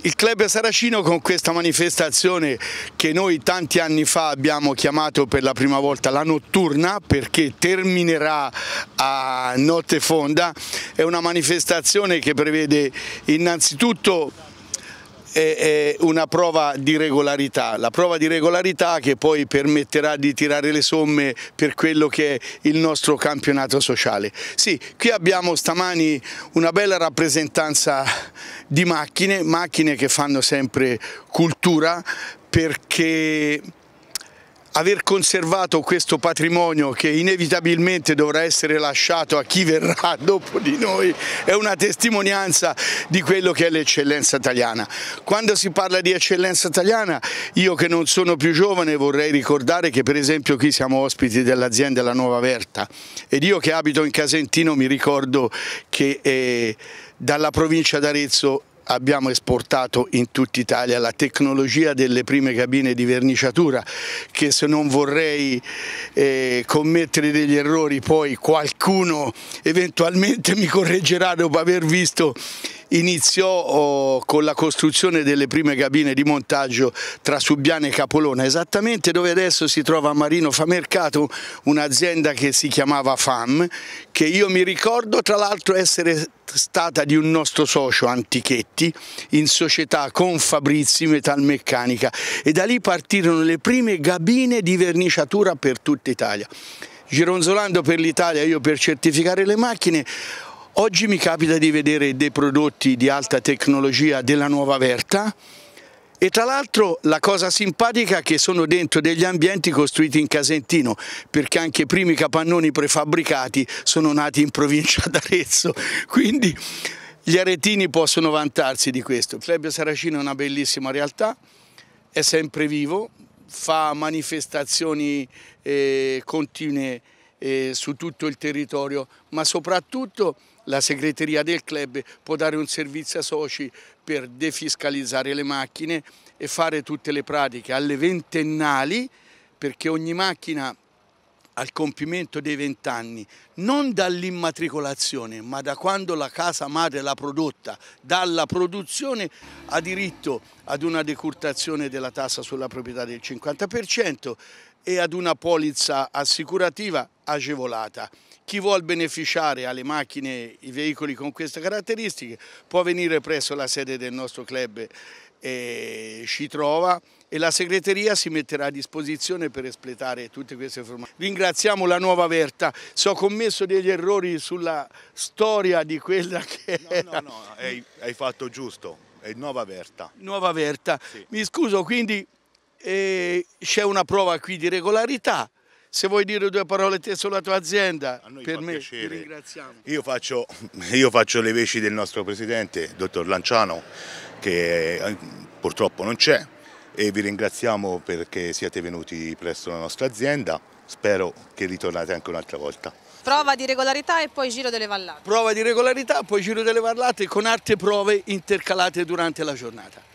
Il club saracino con questa manifestazione che noi tanti anni fa abbiamo chiamato per la prima volta la notturna perché terminerà a notte fonda, è una manifestazione che prevede innanzitutto è, una prova di regolarità, la prova di regolarità che poi permetterà di tirare le somme per quello che è il nostro campionato sociale. Sì, qui abbiamo stamani una bella rappresentanza di macchine, macchine che fanno sempre cultura perché aver conservato questo patrimonio che inevitabilmente dovrà essere lasciato a chi verrà dopo di noi è una testimonianza di quello che è l'eccellenza italiana. Quando si parla di eccellenza italiana, io che non sono più giovane vorrei ricordare che per esempio qui siamo ospiti dell'azienda La Nuova Verta ed io che abito in Casentino mi ricordo che eh, dalla provincia d'Arezzo abbiamo esportato in tutta Italia la tecnologia delle prime cabine di verniciatura che se non vorrei eh, commettere degli errori poi qualcuno eventualmente mi correggerà dopo aver visto iniziò oh, con la costruzione delle prime cabine di montaggio tra Subbiana e Capolona, esattamente dove adesso si trova a Marino Famercato un'azienda che si chiamava FAM, che io mi ricordo tra l'altro essere stata di un nostro socio Antichetti in società con Fabrizi Metalmeccanica e da lì partirono le prime gabine di verniciatura per tutta Italia. Gironzolando per l'Italia io per certificare le macchine Oggi mi capita di vedere dei prodotti di alta tecnologia della nuova Verta e tra l'altro la cosa simpatica è che sono dentro degli ambienti costruiti in Casentino perché anche i primi capannoni prefabbricati sono nati in provincia d'Arezzo quindi gli aretini possono vantarsi di questo. Il Club Saracino è una bellissima realtà, è sempre vivo, fa manifestazioni eh, continue eh, su tutto il territorio, ma soprattutto la segreteria del club può dare un servizio a soci per defiscalizzare le macchine e fare tutte le pratiche alle ventennali perché ogni macchina al compimento dei vent'anni, non dall'immatricolazione, ma da quando la casa madre l'ha prodotta, dalla produzione, ha diritto ad una decurtazione della tassa sulla proprietà del 50% e ad una polizza assicurativa agevolata. Chi vuol beneficiare alle macchine, i veicoli con queste caratteristiche, può venire presso la sede del nostro club eh, ci trova e la segreteria si metterà a disposizione per espletare tutte queste informazioni. Ringraziamo la nuova Verta, se ho commesso degli errori sulla storia di quella che no, era. No, no, hai, hai fatto giusto, è Nuova Verta. Nuova Verta, sì. mi scuso, quindi eh, c'è una prova qui di regolarità, se vuoi dire due parole te sulla tua azienda, per me piacere. ti ringraziamo. Io faccio, io faccio le veci del nostro presidente, dottor Lanciano, che eh, purtroppo non c'è e vi ringraziamo perché siete venuti presso la nostra azienda, spero che ritornate anche un'altra volta. Prova di regolarità e poi giro delle vallate. Prova di regolarità, poi giro delle vallate con altre prove intercalate durante la giornata.